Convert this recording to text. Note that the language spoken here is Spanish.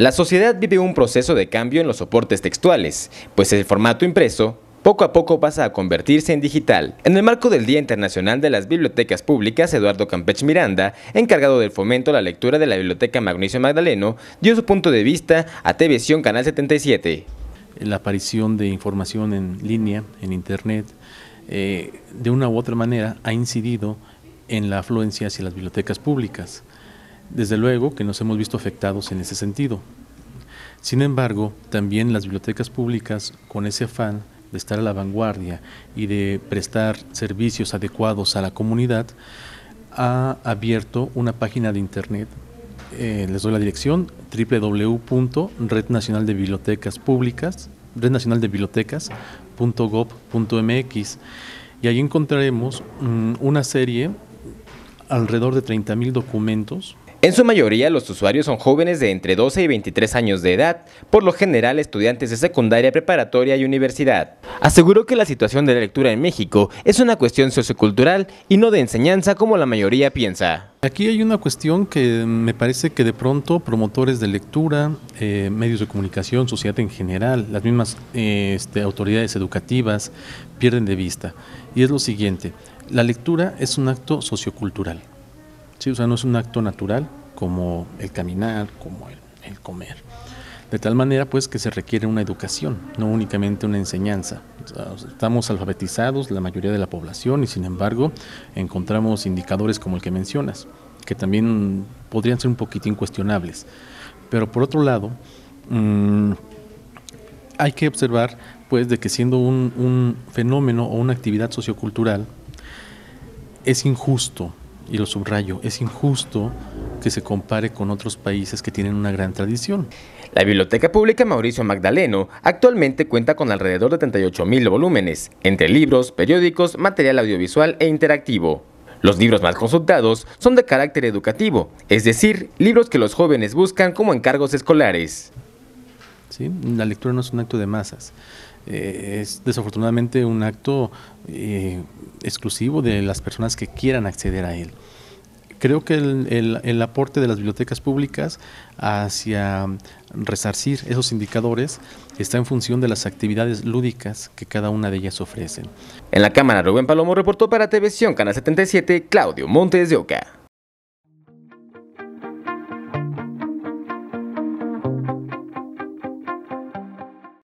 La sociedad vive un proceso de cambio en los soportes textuales, pues el formato impreso poco a poco pasa a convertirse en digital. En el marco del Día Internacional de las Bibliotecas Públicas, Eduardo Campech Miranda, encargado del fomento a la lectura de la Biblioteca Magnicio Magdaleno, dio su punto de vista a Televisión Canal 77. La aparición de información en línea, en Internet, eh, de una u otra manera ha incidido en la afluencia hacia las bibliotecas públicas. Desde luego que nos hemos visto afectados en ese sentido. Sin embargo, también las bibliotecas públicas, con ese afán de estar a la vanguardia y de prestar servicios adecuados a la comunidad, ha abierto una página de internet. Eh, les doy la dirección www.rednacionaldebibliotecas.gov.mx y ahí encontraremos mm, una serie alrededor de 30.000 documentos en su mayoría, los usuarios son jóvenes de entre 12 y 23 años de edad, por lo general estudiantes de secundaria, preparatoria y universidad. Aseguró que la situación de la lectura en México es una cuestión sociocultural y no de enseñanza como la mayoría piensa. Aquí hay una cuestión que me parece que de pronto promotores de lectura, eh, medios de comunicación, sociedad en general, las mismas eh, este, autoridades educativas pierden de vista. Y es lo siguiente, la lectura es un acto sociocultural. ¿sí? O sea, no es un acto natural como el caminar, como el, comer. De tal manera, pues, que se requiere una educación, no únicamente una enseñanza. estamos alfabetizados, la mayoría de la población, y sin embargo, encontramos indicadores como el que mencionas, que también podrían ser un poquito incuestionables. Pero por otro lado, mm, hay que observar, pues, de que siendo un fenómeno o una actividad sociocultural, es injusto y lo subrayo, es injusto que se compare con otros países que tienen una gran tradición. La Biblioteca Pública Mauricio Magdaleno actualmente cuenta con alrededor de 38 mil volúmenes, entre libros, periódicos, material audiovisual e interactivo. Los libros más consultados son de carácter educativo, es decir, libros que los jóvenes buscan como encargos escolares. ¿Sí? La lectura no es un acto de masas. Eh, es desafortunadamente un acto eh, exclusivo de las personas que quieran acceder a él. Creo que el, aporte de las bibliotecas públicas hacia resarcir esos indicadores está en función de las actividades lúdicas que cada una de ellas ofrecen. En la cámara, Rubén Palomo reportó para televisión Canal 77, Claudio Montes de Oca.